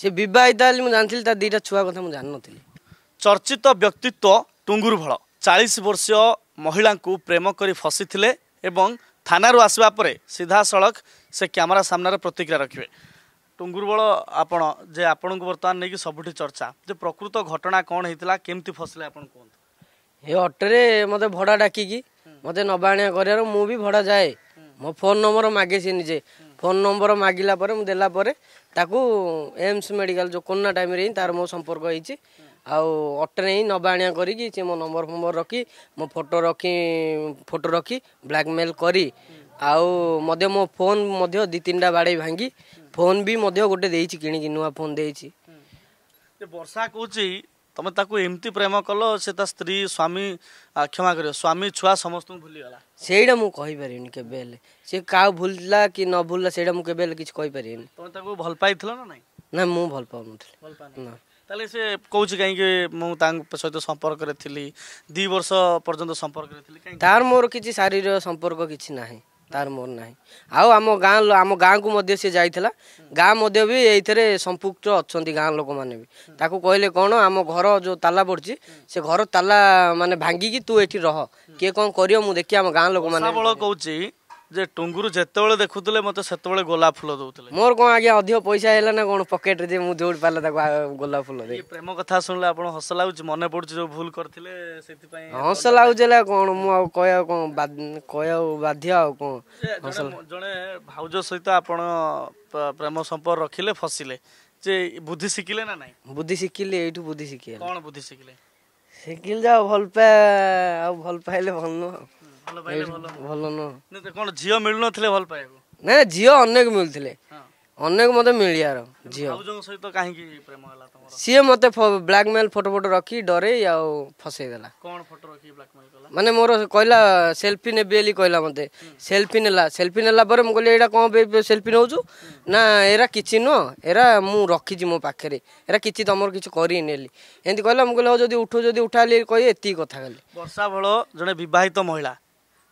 ସେ ବିବାହିତ ହେଲି ମୁଁ ଜାଣିଥିଲି ତା ଦୁଇଟା ଛୁଆ କଥା ମୁଁ ଜାଣିନଥିଲି ଚର୍ଚ୍ଚିତ ବ୍ୟକ୍ତିତ୍ୱ ଟୁଙ୍ଗୁରୁ ଭଳ ଚାଳିଶ ବର୍ଷୀୟ ମହିଳାଙ୍କୁ ପ୍ରେମ କରି ଫସିଥିଲେ ଏବଂ ଥାନାରୁ ଆସିବା ପରେ ସିଧାସଳଖ ସେ କ୍ୟାମେରା ସାମ୍ନାରେ ପ୍ରତିକ୍ରିୟା ରଖିବେ ଟୁଙ୍ଗୁରୁବଳ ଆପଣ ଯେ ଆପଣଙ୍କୁ ବର୍ତ୍ତମାନ ନେଇକି ସବୁଠି ଚର୍ଚ୍ଚା ଯେ ପ୍ରକୃତ ଘଟଣା କ'ଣ ହେଇଥିଲା କେମିତି ଫସିଲେ ଆପଣ କୁହନ୍ତୁ ଏ ଅଟୋରେ ମୋତେ ଭଡ଼ା ଡାକିକି ମୋତେ ନବା ଆଣିବା କରିବାରୁ ମୁଁ ବି ଭଡ଼ା ଯାଏ ମୋ ଫୋନ୍ ନମ୍ବର ମାଗେ ସେ ନିଜେ ଫୋନ୍ ନମ୍ବର ମାଗିଲା ପରେ ମୁଁ ଦେଲା ପରେ ताकु एम्स मेडिकल जो कोरोना टाइम रे तार मो संपर्क होई छी आ अटने नै बाणिया करी कि छी मो नंबर नंबर रखी मो फोटो रखी फोटो रखी ब्लैकमेल करी आ मध्य मो फोन मध्य दि तीनटा बाडे भांगी फोन भी मध्य गोटे देई किनि किनी कि फोन देई छी वर्षा कोची ତମେ ତାକୁ ଏମିତି ପ୍ରେମ କଲ ସେ ତା ସ୍ତ୍ରୀ ସ୍ୱାମୀ କ୍ଷମା କରିବ ସ୍ୱାମୀ ଛୁଆ ସମସ୍ତଙ୍କୁ ଭୁଲିଗଲା ସେଇଟା ମୁଁ କହିପାରିବିନି କେବେ ହେଲେ ସେ କାହା ଭୁଲିଲା କି ନ ଭୁଲିଲା ସେଇଟା ମୁଁ କେବେ ହେଲେ କିଛି କହିପାରିବିନି ତମେ ତାକୁ ଭଲ ପାଇଥିଲ ନା ନାହିଁ ନା ମୁଁ ଭଲ ପାଉନଥିଲି ତାହେଲେ ସେ କହୁଛି କାହିଁକି ମୁଁ ତାଙ୍କ ସହିତ ସମ୍ପର୍କରେ ଥିଲି ଦୁଇ ବର୍ଷ ପର୍ଯ୍ୟନ୍ତ ସମ୍ପର୍କରେ ଥିଲି ତାର ମୋର କିଛି ଶାରୀରିକ ସମ୍ପର୍କ କିଛି ନାହିଁ ତାର ମୋର ନାହିଁ ଆଉ ଆମ ଗାଁ ଆମ ଗାଁକୁ ମଧ୍ୟ ସେ ଯାଇଥିଲା ଗାଁ ମଧ୍ୟ ବି ଏଇଥିରେ ସମ୍ପୃକ୍ତ ଅଛନ୍ତି ଗାଁ ଲୋକମାନେ ବି ତାକୁ କହିଲେ କ'ଣ ଆମ ଘର ଯେଉଁ ତାଲା ପଡ଼ିଛି ସେ ଘର ତାଲା ମାନେ ଭାଙ୍ଗିକି ତୁ ଏଠି ରହ କିଏ କ'ଣ କରିବ ମୁଁ ଦେଖି ଆମ ଗାଁ ଲୋକମାନେ କହୁଛି ଯେ ଟୁଙ୍ଗୁରୁ ଯେତେବେଳେ ଦେଖୁଥିଲେ ମତେ ସେତେବେଳେ ଗୋଲାପ ଫୁଲ ଦଉଥିଲେ ମୋର କଣ ଆଜ୍ଞା ଅଧିକ ପଇସା ହେଲା ନା କଣ ପକେଟରେ ଯେ ମୁଁ ଯୋଉଠି ପାରିଲା ତାକୁ ଗୋଲାପ ଫୁଲ ଦେଇ ପ୍ରେମ କଥା ଶୁଣିଲେ ଆପଣ ହସ ଲାଗୁଛି ମନେ ପଡୁଛି ଯୋଉ ଭୁଲ କରିଥିଲେ ସେଥିପାଇଁ ହସ ଲାଗୁଛି ହେଲା କଣ ମୁଁ ଆଉ କହିବାକୁ କଣ କହିବାକୁ ବାଧ୍ୟ ଆଉ କଣ ଜଣେ ଭାଉଜ ସହିତ ଆପଣ ପ୍ରେମ ସମ୍ପର୍କ ରଖିଲେ ଫସିଲେ ଯେ ବୁଦ୍ଧି ଶିଖିଲେ ନା ନାଇଁ ବୁଦ୍ଧି ଶିଖିଲି ଏଇଠୁ ବୁଦ୍ଧି ଶିଖିଲେ କଣ ବୁଦ୍ଧି ଶିଖିଲେ ଶିଖିଲେ ଯା ଭଲ ପାଏ ଆଉ ଭଲ ପାଇଲେ ଭଲ ନୁହଁ ଭଲ ପାଇଲେ ଭଲ ଭଲ ନୁହଁ କ'ଣ ଝିଅ ମିଳୁନଥିଲେ ଭଲ ପାଇବାକୁ ନା ଝିଅ ଅନେକ ମିଳୁଥିଲେ ଅନେକ ମୋତେ ମିଳିବାର ଝିଅ ସହିତ କାହିଁକି ପ୍ରେମ ହେଲା ତମର ସିଏ ମୋତେ ବ୍ଲାକମେଲ୍ ଫଟୋ ଫଟୋ ରଖି ଡରେଇ ଆଉ ଫସେଇ ଦେଲା କ'ଣ ଫଟୋ ରଖି ବ୍ଲାକମେଲ୍ କଲା ମାନେ ମୋର କହିଲା ସେଲ୍ଫି ନେବି ବୋଲି କହିଲା ମୋତେ ସେଲ୍ଫି ନେଲା ସେଲ୍ଫି ନେଲା ପରେ ମୁଁ କହିଲି ଏଇଟା କ'ଣ ପାଇଁ ସେଲ୍ଫି ନେଉଛୁ ନା ଏରା କିଛି ନୁହଁ ଏରା ମୁଁ ରଖିଛି ମୋ ପାଖରେ ଏରା କିଛି ତମର କିଛି କରିନି ବୋଲି ଏମିତି କହିଲା ମୁଁ କହିଲି ହଉ ଯଦି ଉଠୁ ଯଦି ଉଠା ବୋଲି କହି ଏତିକି କଥା ଖାଲି ବର୍ଷା ଭଳ ଜଣେ ବିବାହିତ ମହିଳା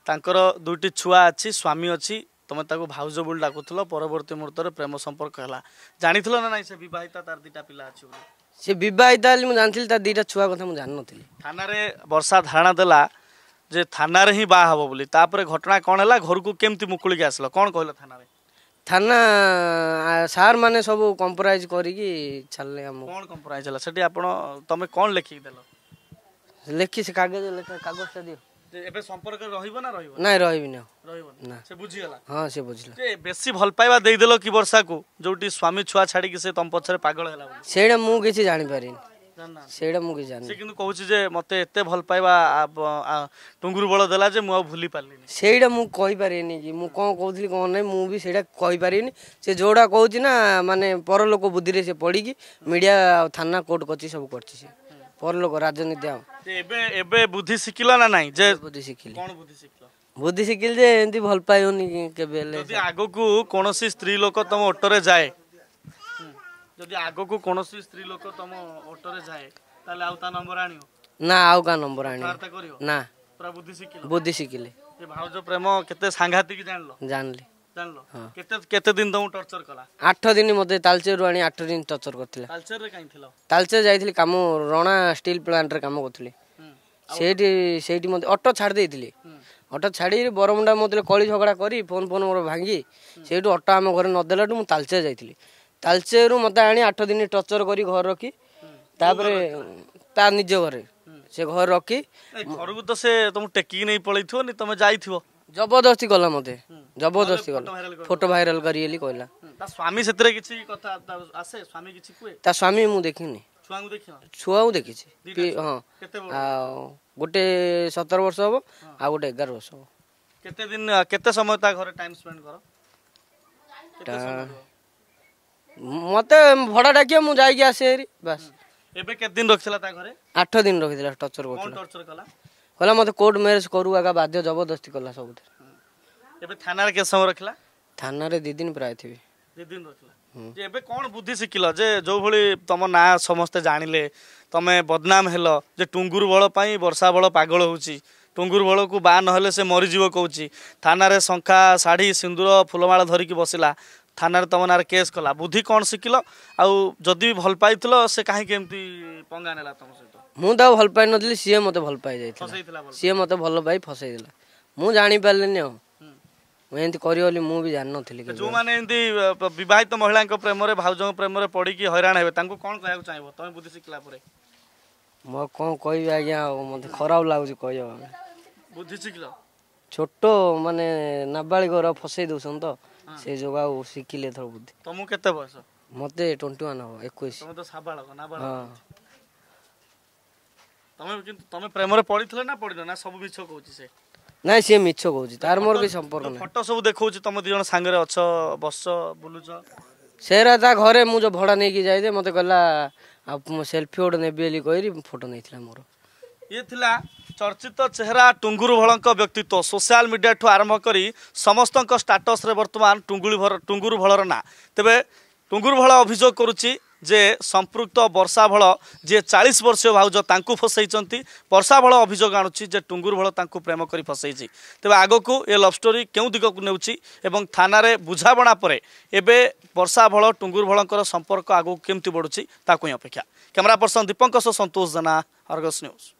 ତାଙ୍କର ଦୁଇଟି ଛୁଆ ଅଛି ସ୍ୱାମୀ ଅଛି ତମେ ତାକୁ ଭାଉଜ ବୋଲି ଡାକୁଥିଲ ପରବର୍ତ୍ତୀ ମୁହୂର୍ତ୍ତରେ ପ୍ରେମ ସମ୍ପର୍କ ହେଲା ଜାଣିଥିଲ ନା ନାଇଁ ସେ ବିବାହିତା ତାର ଦୁଇଟା ପିଲା ଅଛି ବୋଲି ସେ ବିବାହିତା ହେଲେ ମୁଁ ଜାଣିଥିଲି ତା ଦୁଇଟା ଛୁଆ କଥା ମୁଁ ଜାଣିନଥିଲି ଥାନାରେ ବର୍ଷା ଧାରଣା ଦେଲା ଯେ ଥାନାରେ ହିଁ ବାହା ହବ ବୋଲି ତାପରେ ଘଟଣା କ'ଣ ହେଲା ଘରକୁ କେମିତି ମୁକୁଳିକି ଆସିଲ କ'ଣ କହିଲ ଥାନାରେ ଥାନା ସାର୍ ମାନେ ସବୁ କମ୍ପ୍ରମାଇଜ୍ କରିକି ଛାଡ଼ିଲେ ଆମକୁ କ'ଣ କମ୍ପ୍ରମାଇଜ୍ ହେଲା ସେଠି ଆପଣ ତମେ କ'ଣ ଲେଖିକି ଦେଲ ଲେଖି ସେ କାଗଜ ଲେଖା କାଗଜଟା ଦିଅ ଏବେ ସମ୍ପର୍କ ରହିବ ନା ରହିବିନି ରହିବ ନା ବୁଝିଗଲା ହଁ ସେ ବୁଝିଲା ବେଶୀ ଭଲ ଦେଇଦେଲ କି ବର୍ଷାକୁ ଯୋଉଠି ସ୍ୱାମୀ ଛୁଆ ଛାଡ଼ିକି ସେ ତମ ପାଗଳ ହେଲା ସେଇଟା ମୁଁ କିଛି ଜାଣିପାରିନି ସେଇଟା ମୁଁ କିଛି ଜାଣିନି କିନ୍ତୁ କହୁଛି ଯେ ମତେ ଏତେ ଭଲ ଟୁଙ୍ଗୁରୁ ବଳ ଦେଲା ଯେ ମୁଁ ଆଉ ଭୁଲି ପାରିଲିନି ସେଇଟା ମୁଁ କହିପାରିନି କି ମୁଁ କ'ଣ କହୁଥିଲି କ'ଣ ନାହିଁ ମୁଁ ବି ସେଇଟା କହିପାରିନି ସେ ଯୋଉଟା କହୁଛି ନା ମାନେ ପରଲୋକ ବୁଦ୍ଧିରେ ସେ ପଡ଼ିକି ମିଡ଼ିଆ ଥାନା କୋର୍ଟ କରିଛି ସବୁ କରିଛି ସେ ପରଲୋକ ରାଜନୀତି ଆଉ ଏବେ ଏବେ ବୁଦ୍ଧି ଶିଖିଲ ନା ନାଇଁ ଯେ ବୁଦ୍ଧି ଶିଖିଲି କ'ଣ ବୁଦ୍ଧି ଶିଖିଲ ବୁଦ୍ଧି ଶିଖିଲି ଯେ ଏମିତି ଭଲ ପାଇବନି କେବେ ହେଲେ ଯଦି ଆଗକୁ କୌଣସି ସ୍ତ୍ରୀ ଲୋକ ତମ ଅଟୋରେ ଯାଏ ଯଦି ଆଗକୁ କୌଣସି ସ୍ତ୍ରୀ ଲୋକ ତମ ଅଟୋରେ ଯାଏ ତାହେଲେ ଆଉ ତା ନମ୍ବର ଆଣିବ ନା ଆଉ କାହା ନମ୍ବର ଆଣିବ ନା ପୁରା ବୁଦ୍ଧି ଶିଖିଲି ବୁଦ୍ଧି ଶିଖିଲି ଭାଉଜ ପ୍ରେମ କେତେ ସାଂଘାତିକ ଜାଣିଲ ଜାଣିଲି ଜାଣିଲ କେତେ କେତେ ଦିନ ତମକୁ ଟର୍ଚର କଲା ଆଠ ଦିନ ମୋତେ ତାଲଚେରରୁ ଆଣି ଆଠ ଦିନ ଟର୍ଚର କରିଥିଲା ତାଲଚେରରେ କାହିଁ ଥିଲ ତାଲଚେର ଯାଇଥିଲି କାମ ରଣା ଷ୍ଟିଲ୍ ପ୍ଲାଣ୍ଟରେ କାମ କରୁଥିଲି ସେଇଠି ସେଇଠି ମୋତେ ଅଟୋ ଛାଡ଼ି ଦେଇଥିଲି ଅଟୋ ଛାଡ଼ି ବରମୁଣ୍ଡା ମୋତେ କଳି ଝଗଡ଼ା କରି ଫୋନ୍ ଫୋନ୍ ମୋର ଭାଙ୍ଗି ସେଇଠୁ ଅଟୋ ଆମ ଘରେ ନଦେଲାଠୁ ମୁଁ ତାଲଚେର ଯାଇଥିଲି ତାଲଚେରରୁ ମୋତେ ଆଣି ଆଠ ଦିନ ଟର୍ଚର କରି ଘରେ ରଖି ତାପରେ ତା ନିଜ ଘରେ ସେ ଘରେ ରଖି ଘରକୁ ତ ସେ ତମକୁ ଟେକିକି ନେଇ ପଳେଇଥିବ ନି ତମେ ଯାଇଥିବ ଜବରଦସ୍ତି କଲା ମୋତେ ଜବରଦସ୍ତି କଲା ଫଟୋ ଭାଇରାଲ କରି ବୋଲି କହିଲା ତା ସ୍ୱାମୀ ସେଥିରେ କିଛି କଥା ଆସେ ସ୍ୱାମୀ କିଛି କୁହେ ତା ସ୍ୱାମୀ ମୁଁ ଦେଖିନି ଛୁଆଙ୍କୁ ଦେଖିଛି ହଁ ଆଉ ଗୋଟେ ସତର ବର୍ଷ ହବ ଆଉ ଗୋଟେ ଏଗାର ବର୍ଷ ହବ କେତେ ଦିନ କେତେ ସମୟ ତା ଘରେ ଟାଇମ୍ ସ୍ପେଣ୍ଡ କର ମତେ ଭଡ଼ା ଡାକିବ ମୁଁ ଯାଇକି ଆସେ ହେରି ବାସ୍ ଏବେ କେତେ ଦିନ ରଖିଥିଲା ତା ଘରେ ଆଠ ଦିନ ରଖିଥିଲା ଟର୍ଚର କରୁଥିଲା କଲା ମତେ କୋର୍ଟ ମ୍ୟାରେଜ କରୁ ଆଗା ବାଧ୍ୟ ଜବରଦସ୍ତି କଲା ସବୁଥିରେ के समय र थानी एउटा बुद्धि सिक्किम ताणि तम बदनाम हेलो टुङ्गु बलपा बल पाउँछ टुङ्गु बलको बा नहे मरि थान शखा साढी सिन्दुर फुलमाल धरिक बसला थान त केस कला बुद्धि सिखि आउँदै भल पहिलो सही के पङ्गाेला त भइन सि म सिए मसै जाने ଏମିତି କରିବ ବୋଲି ମୁଁ ବି ଜାଣିନଥିଲି ଯେଉଁମାନେ ଏମିତି ବିବାହିତ ମହିଳାଙ୍କ ପ୍ରେମରେ ଭାଉଜଙ୍କ ପ୍ରେମରେ ପଡ଼ିକି ହଇରାଣ ହେବେ ତାଙ୍କୁ କ'ଣ କହିବାକୁ ଚାହିଁବ ତମେ ବୁଦ୍ଧି ଶିଖିଲା ପରେ ମୁଁ କ'ଣ କହିବି ଆଜ୍ଞା ଆଉ ମୋତେ ଖରାପ ଲାଗୁଛି କହିବା ବୁଦ୍ଧି ଶିଖିଲ ଛୋଟ ମାନେ ନାବାଳିଗର ଫସେଇ ଦେଉଛନ୍ତି ତ ସେ ଯୋଗୁଁ ଆଉ ଶିଖିଲେ ଥର ବୁଦ୍ଧି ତମକୁ କେତେ ବୟସ ମୋତେ ଟ୍ୱେଣ୍ଟି ୱାନ୍ ହବ ଏକୋଇଶ ତମେ କିନ୍ତୁ ତମେ ପ୍ରେମରେ ପଡ଼ିଥିଲ ନା ପଡ଼ିଲ ନା ସବୁ ମିଛ କହୁଛି ସେ ନାଇଁ ସିଏ ମିଛ କହୁଛି ତାର ମୋର ବି ସମ୍ପର୍କ ଫଟୋ ସବୁ ଦେଖାଉଛି ତମ ଦୁଇ ଜଣ ସାଙ୍ଗରେ ଅଛ ବସ ବୁଲୁଛ ସେରା ତା ଘରେ ମୁଁ ଯେଉଁ ଭଡା ନେଇକି ଯାଇଦେ ମୋତେ କହିଲା ଆଉ ମୁଁ ସେଲ୍ଫି ଗୋଟେ ନେବି ବୋଲି କହିଲି ଫଟୋ ନେଇଥିଲା ମୋର ଇଏ ଥିଲା ଚର୍ଚ୍ଚିତ ଚେହେରା ଟୁଙ୍ଗୁରୁ ଭଳଙ୍କ ବ୍ୟକ୍ତିତ୍ୱ ସୋସିଆଲ ମିଡ଼ିଆଠୁ ଆରମ୍ଭ କରି ସମସ୍ତଙ୍କ ଷ୍ଟାଟସରେ ବର୍ତ୍ତମାନ ଟୁଙ୍ଗୁଳି ଟୁଙ୍ଗୁରୁ ଭଳର ନାଁ ତେବେ ଟୁଙ୍ଗୁରୁ ଭଳ ଅଭିଯୋଗ କରୁଛି ଯେ ସମ୍ପୃକ୍ତ ବର୍ଷାଭଳ ଯିଏ ଚାଳିଶ ବର୍ଷୀୟ ଭାଉଜ ତାଙ୍କୁ ଫସେଇଛନ୍ତି ବର୍ଷାଭଳ ଅଭିଯୋଗ ଆଣୁଛି ଯେ ଟୁଙ୍ଗୁରୁଭଳ ତାଙ୍କୁ ପ୍ରେମ କରି ଫସେଇଛି ତେବେ ଆଗକୁ ଏ ଲଭ୍ ଷ୍ଟୋରି କେଉଁ ଦିଗକୁ ନେଉଛି ଏବଂ ଥାନାରେ ବୁଝାମଣା ପରେ ଏବେ ବର୍ଷାଭଳ ଟୁଙ୍ଗୁରୁଭଳଙ୍କର ସମ୍ପର୍କ ଆଗକୁ କେମିତି ବଢ଼ୁଛି ତାକୁ ହିଁ ଅପେକ୍ଷା କ୍ୟାମେରା ପର୍ସନ୍ ଦୀପଙ୍କ ସହ ସନ୍ତୋଷ ଜେନା ଅର୍ଗସ୍ ନ୍ୟୁଜ୍